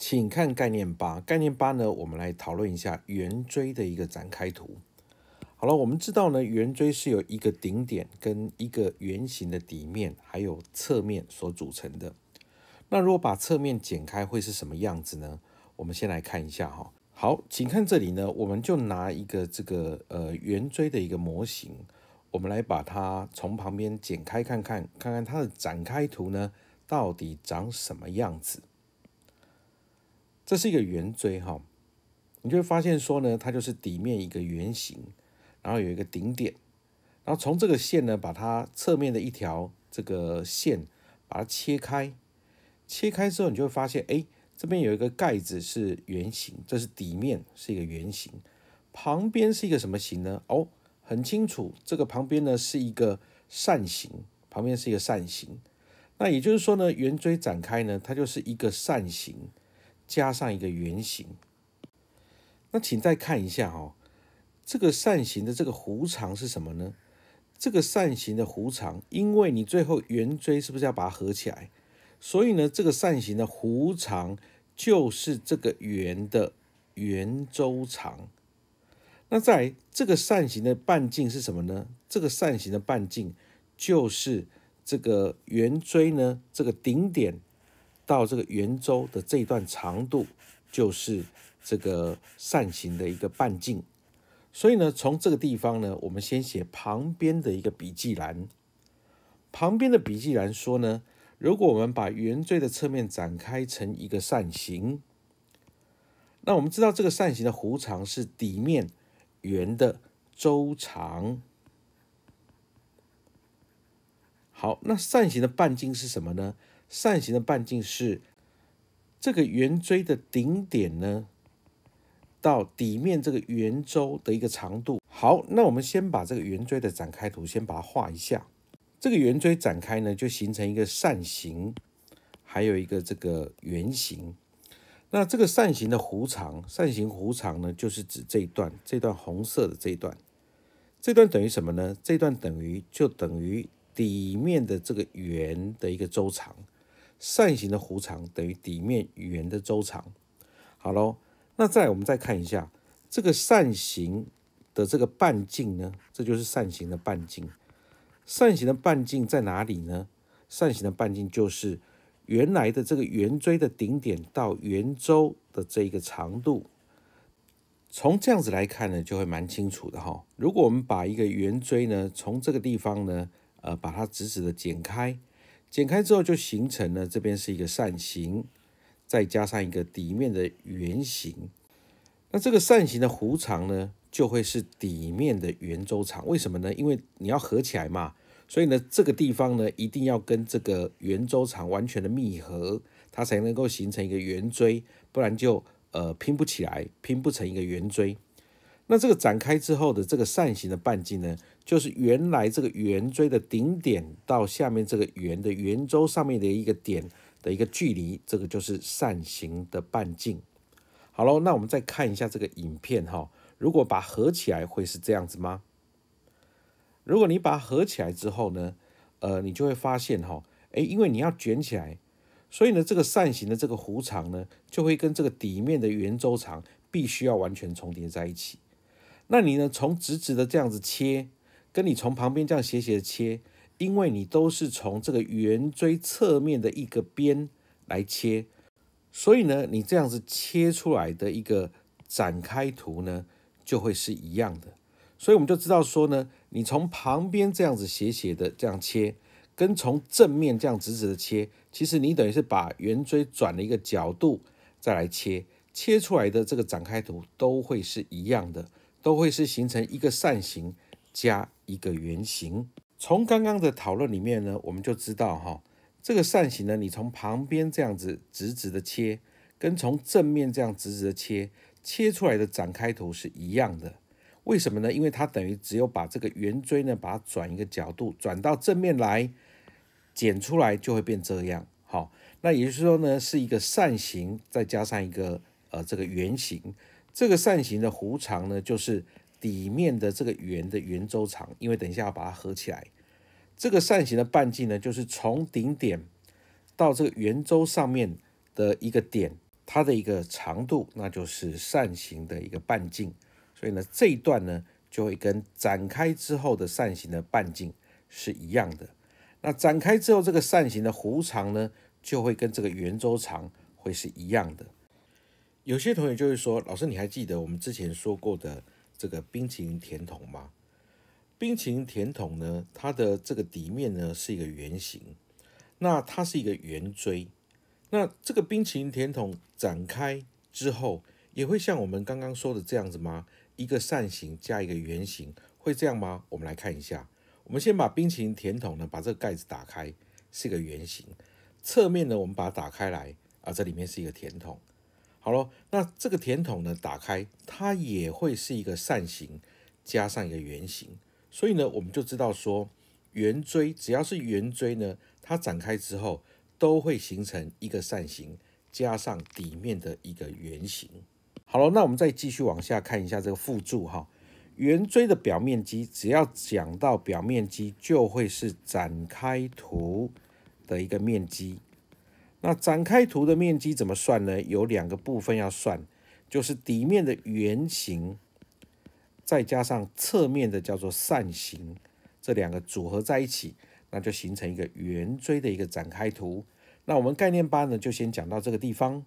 请看概念八。概念八呢，我们来讨论一下圆锥的一个展开图。好了，我们知道呢，圆锥是由一个顶点跟一个圆形的底面，还有侧面所组成的。那如果把侧面剪开，会是什么样子呢？我们先来看一下哈。好，请看这里呢，我们就拿一个这个呃圆锥的一个模型，我们来把它从旁边剪开，看看看看它的展开图呢，到底长什么样子。这是一个圆锥哈，你就会发现说呢，它就是底面一个圆形，然后有一个顶点，然后从这个线呢，把它侧面的一条这个线把它切开，切开之后你就会发现，哎，这边有一个盖子是圆形，这是底面是一个圆形，旁边是一个什么形呢？哦，很清楚，这个旁边呢是一个扇形，旁边是一个扇形，那也就是说呢，圆锥展开呢，它就是一个扇形。加上一个圆形，那请再看一下哦，这个扇形的这个弧长是什么呢？这个扇形的弧长，因为你最后圆锥是不是要把它合起来？所以呢，这个扇形的弧长就是这个圆的圆周长。那在这个扇形的半径是什么呢？这个扇形的半径就是这个圆锥呢这个顶点。到这个圆周的这一段长度就是这个扇形的一个半径，所以呢，从这个地方呢，我们先写旁边的一个笔记栏。旁边的笔记栏说呢，如果我们把圆锥的侧面展开成一个扇形，那我们知道这个扇形的弧长是底面圆的周长。好，那扇形的半径是什么呢？扇形的半径是这个圆锥的顶点呢到底面这个圆周的一个长度。好，那我们先把这个圆锥的展开图先把它画一下。这个圆锥展开呢，就形成一个扇形，还有一个这个圆形。那这个扇形的弧长，扇形弧长呢，就是指这一段，这段红色的这一段，这段等于什么呢？这段等于就等于底面的这个圆的一个周长。扇形的弧长等于底面圆的周长。好喽，那再我们再看一下这个扇形的这个半径呢？这就是扇形的半径。扇形的半径在哪里呢？扇形的半径就是原来的这个圆锥的顶点到圆周的这一个长度。从这样子来看呢，就会蛮清楚的哈。如果我们把一个圆锥呢，从这个地方呢，呃，把它直直的剪开。剪开之后就形成了，这边是一个扇形，再加上一个底面的圆形。那这个扇形的弧长呢，就会是底面的圆周长。为什么呢？因为你要合起来嘛，所以呢，这个地方呢，一定要跟这个圆周长完全的密合，它才能够形成一个圆锥，不然就呃拼不起来，拼不成一个圆锥。那这个展开之后的这个扇形的半径呢？就是原来这个圆锥的顶点到下面这个圆的圆周上面的一个点的一个距离，这个就是扇形的半径。好了，那我们再看一下这个影片哈，如果把合起来会是这样子吗？如果你把它合起来之后呢，呃，你就会发现哈，诶，因为你要卷起来，所以呢，这个扇形的这个弧长呢，就会跟这个底面的圆周长必须要完全重叠在一起。那你呢，从直直的这样子切？跟你从旁边这样斜斜的切，因为你都是从这个圆锥侧面的一个边来切，所以呢，你这样子切出来的一个展开图呢，就会是一样的。所以我们就知道说呢，你从旁边这样子斜斜的这样切，跟从正面这样直直的切，其实你等于是把圆锥转了一个角度再来切，切出来的这个展开图都会是一样的，都会是形成一个扇形。加一个圆形。从刚刚的讨论里面呢，我们就知道哈，这个扇形呢，你从旁边这样子直直的切，跟从正面这样直直的切，切出来的展开图是一样的。为什么呢？因为它等于只有把这个圆锥呢，把它转一个角度，转到正面来剪出来，就会变这样。好，那也就是说呢，是一个扇形，再加上一个呃这个圆形，这个扇形的弧长呢，就是。底面的这个圆的圆周长，因为等一下要把它合起来，这个扇形的半径呢，就是从顶点到这个圆周上面的一个点，它的一个长度，那就是扇形的一个半径。所以呢，这一段呢，就会跟展开之后的扇形的半径是一样的。那展开之后，这个扇形的弧长呢，就会跟这个圆周长会是一样的。有些同学就会说，老师，你还记得我们之前说过的？这个冰淇淋甜筒吗？冰淇淋甜筒呢？它的这个底面呢是一个圆形，那它是一个圆锥。那这个冰淇淋甜筒展开之后，也会像我们刚刚说的这样子吗？一个扇形加一个圆形，会这样吗？我们来看一下。我们先把冰淇淋甜筒呢，把这个盖子打开，是一个圆形。侧面呢，我们把它打开来啊，这里面是一个甜筒。好了，那这个甜筒呢，打开它也会是一个扇形加上一个圆形，所以呢，我们就知道说圆锥只要是圆锥呢，它展开之后都会形成一个扇形加上底面的一个圆形。好了，那我们再继续往下看一下这个附注哈，圆锥的表面积只要讲到表面积，就会是展开图的一个面积。那展开图的面积怎么算呢？有两个部分要算，就是底面的圆形，再加上侧面的叫做扇形，这两个组合在一起，那就形成一个圆锥的一个展开图。那我们概念八呢，就先讲到这个地方。